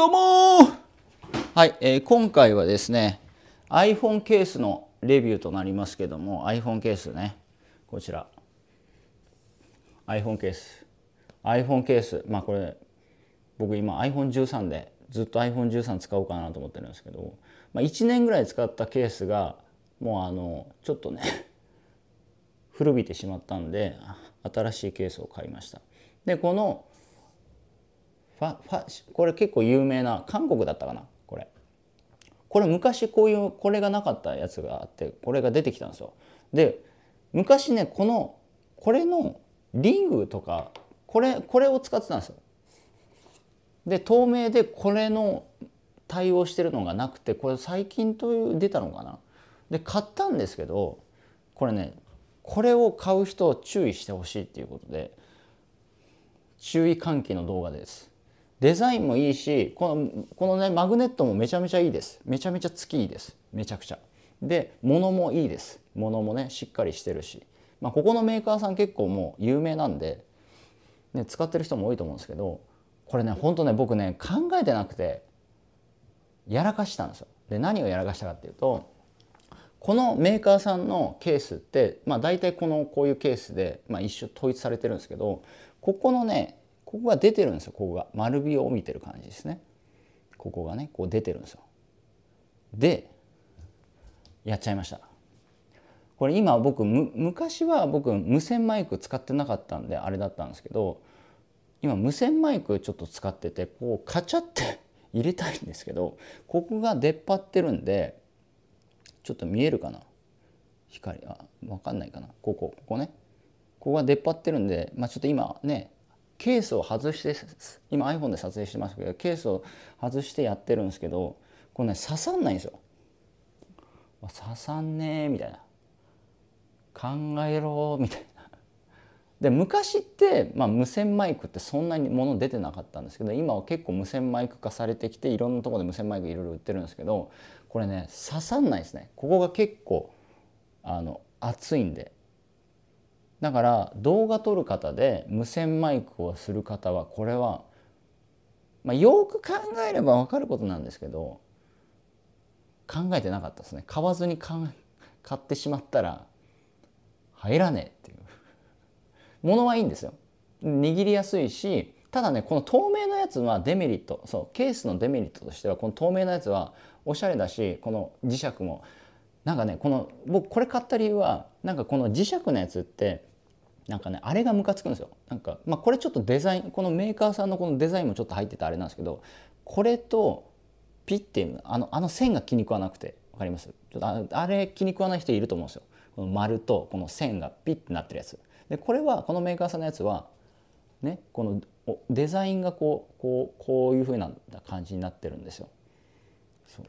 どうもはい、えー、今回はですね iPhone ケースのレビューとなりますけども iPhone ケースねこちら iPhone ケース iPhone ケースまあこれ僕今 iPhone13 でずっと iPhone13 使おうかなと思ってるんですけど、まあ、1年ぐらい使ったケースがもうあのちょっとね 古びてしまったんで新しいケースを買いましたでこのファファこれ結構有名な韓国だったかなこれこれ昔こういうこれがなかったやつがあってこれが出てきたんですよで昔ねこのこれのリングとかこれこれを使ってたんですよで透明でこれの対応してるのがなくてこれ最近という出たのかなで買ったんですけどこれねこれを買う人を注意してほしいっていうことで注意喚起の動画ですデザインもいいしこのこのねマグネットもめちゃめちゃいいですめちゃめちゃ月いいですめちゃくちゃで物もいいです物もねしっかりしてるし、まあ、ここのメーカーさん結構もう有名なんで、ね、使ってる人も多いと思うんですけどこれねほんとね僕ね考えてなくてやらかしたんですよで何をやらかしたかっていうとこのメーカーさんのケースって、まあ、大体このこういうケースで、まあ、一種統一されてるんですけどここのねここが出てるんですよここが丸みを帯びてる感じですねここがねこう出てるんですよでやっちゃいましたこれ今僕昔は僕無線マイク使ってなかったんであれだったんですけど今無線マイクちょっと使っててこうカチャって入れたいんですけどここが出っ張ってるんでちょっと見えるかな光あ分かんないかなここここねここが出っ張ってるんでまあちょっと今ねケースを外して今 iPhone で撮影してますけどケースを外してやってるんですけどこれね刺さんないんですよ。刺さんねえみたいな考えろみたいな。で昔って、まあ、無線マイクってそんなにもの出てなかったんですけど今は結構無線マイク化されてきていろんなとこで無線マイクいろいろ売ってるんですけどこれね刺さんないですね。ここが結構あの熱いんでだから動画撮る方で無線マイクをする方はこれは、まあ、よく考えれば分かることなんですけど考えてなかったですね買わずに買ってしまったら入らねえっていうものはいいんですよ握りやすいしただねこの透明のやつはデメリットそうケースのデメリットとしてはこの透明なやつはおしゃれだしこの磁石もなんかねこの僕これ買った理由はなんかこの磁石のやつってなんかねあれがムカつくんですよなんか、まあ、これちょっとデザインこのメーカーさんのこのデザインもちょっと入ってたあれなんですけどこれとピッてあのあの線が気に食わなくて分かりますちょっとあれ気に食わない人いると思うんですよこの丸とこの線がピッてなってるやつでこれはこのメーカーさんのやつはねこのデザインがこうこうこういうふうな感じになってるんですよそう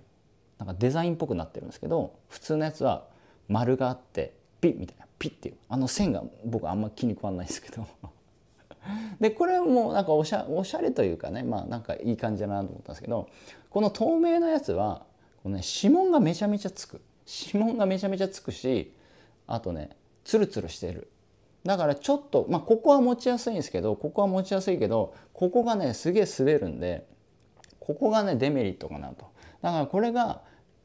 なんかデザインっぽくなってるんですけど普通のやつは丸があってピッみたいなピッっていうあの線が僕あんま気に食わないですけど でこれもなんかおしゃおしゃれというかねまあなんかいい感じだなと思ったんですけどこの透明なやつはこの、ね、指紋がめちゃめちゃつく指紋がめちゃめちゃつくしあとねツルツルしてるだからちょっとまあここは持ちやすいんですけどここは持ちやすいけどここがねすげえ滑るんでここがねデメリットかなとだからこれが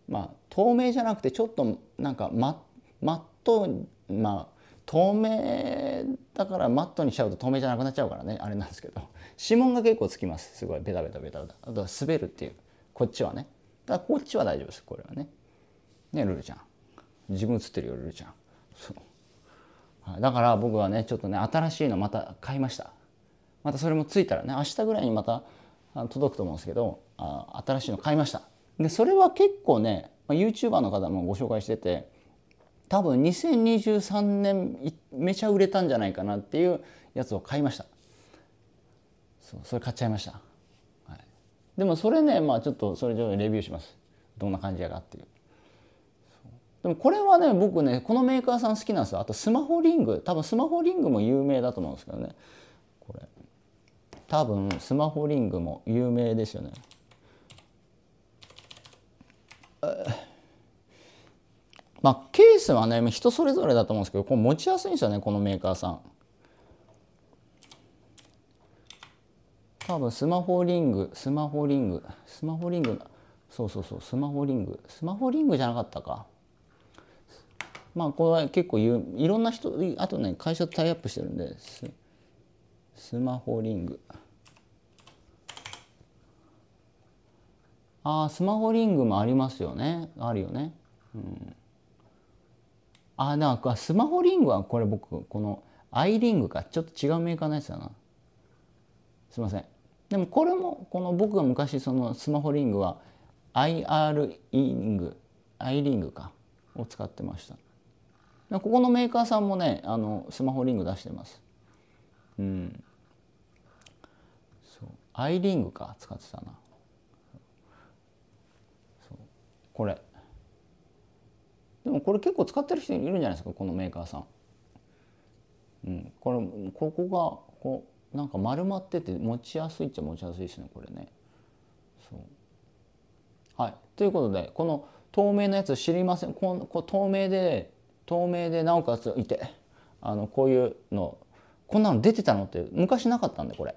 まあ透明じゃなくてちょっとなんかままっとまあ透明だからマットにしちゃうと透明じゃなくなっちゃうからねあれなんですけど指紋が結構つきますすごいベタベタベタベタあとは滑るっていうこっちはねだからこっちは大丈夫ですこれはねねルルちゃん自分映ってるよルルちゃんそうだから僕はねちょっとね新しいのまた買いましたまたそれもついたらね明日ぐらいにまた届くと思うんですけどあ新しいの買いましたでそれは結構ね YouTuber の方もご紹介してて多分2023年めちゃ売れたんじゃないかなっていうやつを買いましたそうそれ買っちゃいました、はい、でもそれねまあちょっとそれ上レビューしますどんな感じやがっていうでもこれはね僕ねこのメーカーさん好きなんですよあとスマホリング多分スマホリングも有名だと思うんですけどねこれ多分スマホリングも有名ですよね、えまあ、ケースはね人それぞれだと思うんですけどこう持ちやすいんですよねこのメーカーさん。多分スマホリングスマホリングスマホリングそうそうそうスマホリングスマホリングじゃなかったかまあこれは結構言ういろんな人あとね会社タイアップしてるんでススマホリングああスマホリングもありますよねあるよねうんあなんかスマホリングはこれ僕このアイリングかちょっと違うメーカーのやつだなすいませんでもこれもこの僕が昔そのスマホリングは IR イングアイリングかを使ってましたここのメーカーさんもねあのスマホリング出してますうんそうアイリングか使ってたなこれでもこれ結構使ってる人いるんじゃないですかこのメーカーさん。うん、これここがこうなんか丸まってて持ちやすいっちゃ持ちやすいですねこれね。そうはいということでこの透明なやつ知りませんこのこ透明で透明でなおかついてあのこういうのこんなの出てたのって昔なかったんでこれ。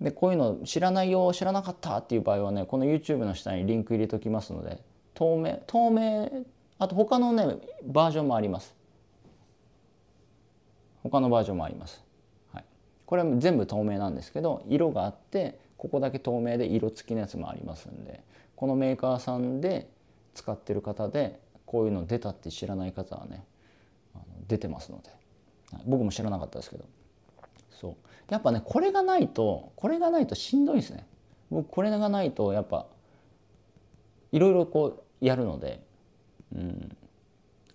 でこういうの知らないよ知らなかったっていう場合はねこの YouTube の下にリンク入れときますので透明透明あと他のねバージョンもあります他のバージョンもあります、はい、これは全部透明なんですけど色があってここだけ透明で色付きのやつもありますんでこのメーカーさんで使ってる方でこういうの出たって知らない方はね出てますので、はい、僕も知らなかったですけどそうやっぱねこれがないとこれがないとしんどいですね僕これがないとやっぱいろいろこうやるのでうん、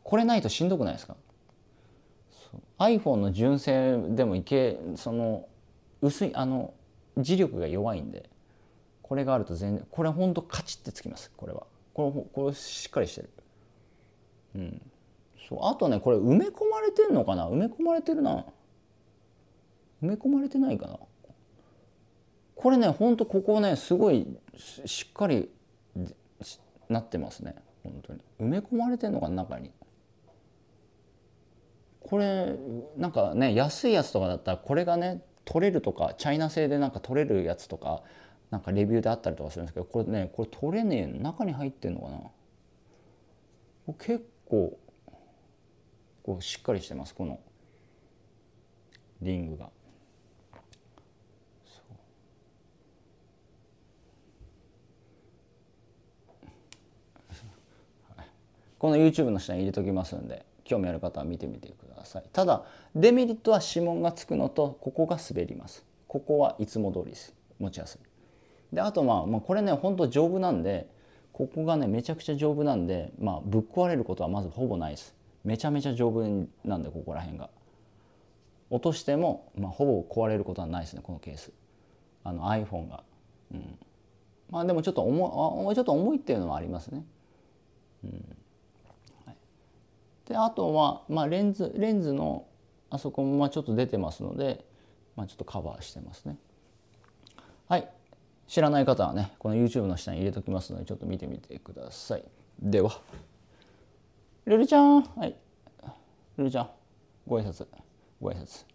これないとしんどくないですか iPhone の純正でもいけその薄いあの磁力が弱いんでこれがあると全然これほんとカチッてつきますこれはこれこれしっかりしてるうんそうあとねこれ埋め込まれてんのかな埋め込まれてるな埋め込まれてないかなこれねほんとここねすごいしっかりなってますね本当に埋め込まれてんのかな中にこれなんかね安いやつとかだったらこれがね取れるとかチャイナ製でなんか取れるやつとかなんかレビューであったりとかするんですけどこれねこれ取れねえ中に入ってんのかな結構こうしっかりしてますこのリングが。この YouTube の下に入れときますんで興味ある方は見てみてくださいただデメリットは指紋がつくのとここが滑りますここはいつも通りです持ちやすいであとまあ、まあ、これねほんと丈夫なんでここがねめちゃくちゃ丈夫なんでまあぶっ壊れることはまずほぼないですめちゃめちゃ丈夫なんでここら辺が落としても、まあ、ほぼ壊れることはないですねこのケースあの iPhone が、うん、まあでもちょっと重ちょっと重いっていうのはありますねうんであとは、まあ、レンズレンズのあそこもまあちょっと出てますので、まあ、ちょっとカバーしてますね。はい知らない方はねこの YouTube の下に入れときますのでちょっと見てみてください。ではルルちゃんはいルルちゃんご挨拶ご挨拶。